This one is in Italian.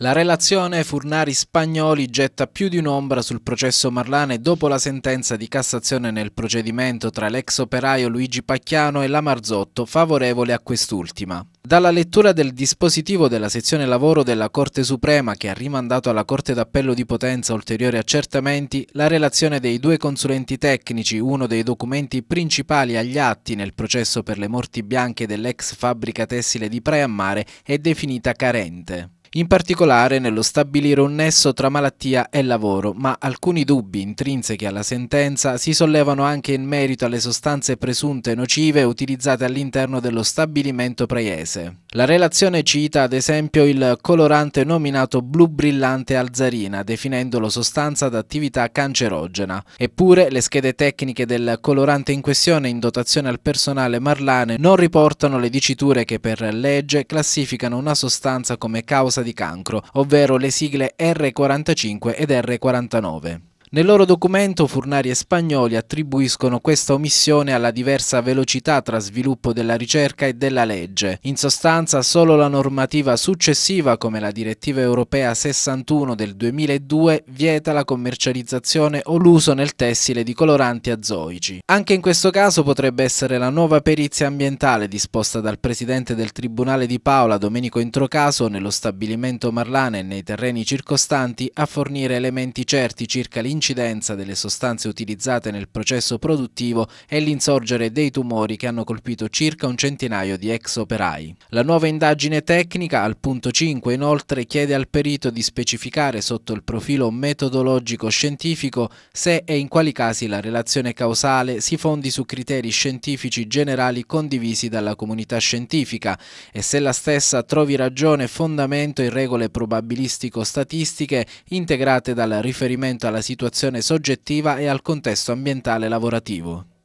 La relazione Furnari-Spagnoli getta più di un'ombra sul processo Marlane dopo la sentenza di Cassazione nel procedimento tra l'ex operaio Luigi Pacchiano e la Marzotto favorevole a quest'ultima. Dalla lettura del dispositivo della sezione lavoro della Corte Suprema che ha rimandato alla Corte d'Appello di Potenza ulteriori accertamenti, la relazione dei due consulenti tecnici, uno dei documenti principali agli atti nel processo per le morti bianche dell'ex fabbrica tessile di Praia Mare, è definita carente in particolare nello stabilire un nesso tra malattia e lavoro, ma alcuni dubbi intrinsechi alla sentenza si sollevano anche in merito alle sostanze presunte nocive utilizzate all'interno dello stabilimento praiese. La relazione cita ad esempio il colorante nominato blu brillante alzarina, definendolo sostanza d'attività cancerogena. Eppure le schede tecniche del colorante in questione in dotazione al personale Marlane non riportano le diciture che per legge classificano una sostanza come causa di di cancro, ovvero le sigle R45 ed R49. Nel loro documento Furnari e Spagnoli attribuiscono questa omissione alla diversa velocità tra sviluppo della ricerca e della legge. In sostanza solo la normativa successiva come la direttiva europea 61 del 2002 vieta la commercializzazione o l'uso nel tessile di coloranti azoici. Anche in questo caso potrebbe essere la nuova perizia ambientale disposta dal presidente del Tribunale di Paola Domenico Introcaso nello stabilimento Marlane e nei terreni circostanti a fornire elementi certi circa l'interno l'incidenza delle sostanze utilizzate nel processo produttivo e l'insorgere dei tumori che hanno colpito circa un centinaio di ex operai. La nuova indagine tecnica al punto 5 inoltre chiede al perito di specificare sotto il profilo metodologico scientifico se e in quali casi la relazione causale si fondi su criteri scientifici generali condivisi dalla comunità scientifica e se la stessa trovi ragione e fondamento in regole probabilistico-statistiche integrate dal riferimento alla situazione situazione soggettiva e al contesto ambientale lavorativo.